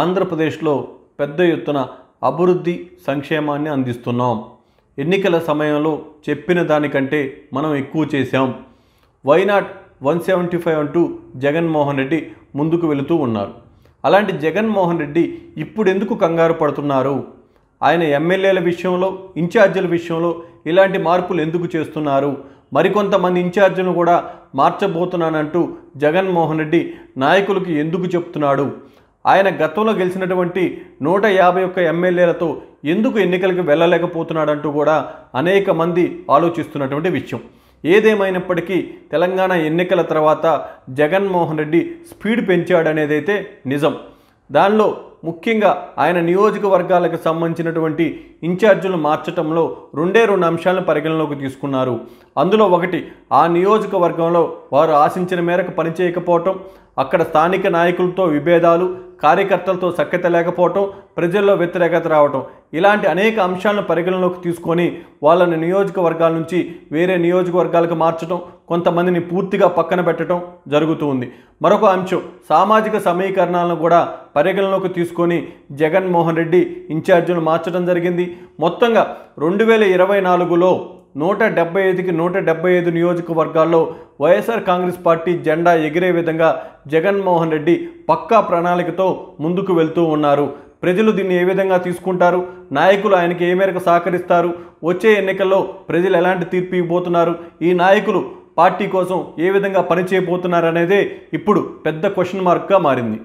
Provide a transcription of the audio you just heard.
ఆంధ్రప్రదేశ్లో పెద్ద ఎత్తున అభివృద్ధి సంక్షేమాన్ని అందిస్తున్నాం ఎన్నికల సమయంలో చెప్పిన దానికంటే మనం ఎక్కువ చేశాం వైనాట్ వన్ సెవెంటీ ఫైవ్ అంటూ జగన్మోహన్ రెడ్డి ముందుకు వెళుతూ ఉన్నారు అలాంటి జగన్మోహన్ రెడ్డి ఇప్పుడు ఎందుకు కంగారు పడుతున్నారు ఆయన ఎమ్మెల్యేల విషయంలో ఇన్ఛార్జీల విషయంలో ఇలాంటి మార్పులు ఎందుకు చేస్తున్నారు మరికొంతమంది ఇన్ఛార్జీలను కూడా మార్చబోతున్నానంటూ జగన్మోహన్ రెడ్డి నాయకులకు ఎందుకు చెప్తున్నాడు ఆయన గతంలో గెలిచినటువంటి నూట యాభై ఒక్క ఎమ్మెల్యేలతో ఎందుకు ఎన్నికలకు వెళ్ళలేకపోతున్నాడంటూ కూడా అనేక మంది ఆలోచిస్తున్నటువంటి విషయం ఏదేమైనప్పటికీ తెలంగాణ ఎన్నికల తర్వాత జగన్మోహన్ రెడ్డి స్పీడ్ పెంచాడనేదైతే నిజం దానిలో ముఖ్యంగా ఆయన నియోజకవర్గాలకు సంబంధించినటువంటి ఇన్ఛార్జీలు మార్చటంలో రెండే రెండు అంశాలను పరిగణలోకి తీసుకున్నారు అందులో ఒకటి ఆ నియోజకవర్గంలో వారు ఆశించిన మేరకు పనిచేయకపోవటం అక్కడ స్థానిక నాయకులతో విభేదాలు కార్యకర్తలతో సఖ్యత లేకపోవటం ప్రజల్లో వ్యతిరేకత రావటం ఇలాంటి అనేక అంశాలను పరిగణలోకి తీసుకొని వాళ్ళని నియోజకవర్గాల నుంచి వేరే నియోజకవర్గాలకు మార్చడం కొంతమందిని పూర్తిగా పక్కన పెట్టడం జరుగుతూ ఉంది మరొక అంశం సామాజిక సమీకరణాలను కూడా పరిగణలోకి తీసుకొని జగన్మోహన్ రెడ్డి ఇన్ఛార్జీలు మార్చడం జరిగింది మొత్తంగా రెండు వేల ఇరవై నాలుగులో నూట డెబ్బై ఐదుకి నూట డెబ్బై ఐదు నియోజకవర్గాల్లో వైఎస్ఆర్ కాంగ్రెస్ పార్టీ జెండా ఎగిరే విధంగా జగన్మోహన్ రెడ్డి పక్కా ప్రణాళికతో ముందుకు వెళ్తూ ఉన్నారు ప్రజలు దీన్ని ఏ విధంగా తీసుకుంటారు నాయకులు ఆయనకి ఏ మేరకు సహకరిస్తారు వచ్చే ఎన్నికల్లో ప్రజలు ఎలాంటి తీర్పు ఇవ్వబోతున్నారు ఈ నాయకులు పార్టీ కోసం ఏ విధంగా పనిచేయబోతున్నారనేదే ఇప్పుడు పెద్ద క్వశ్చన్ మార్క్గా మారింది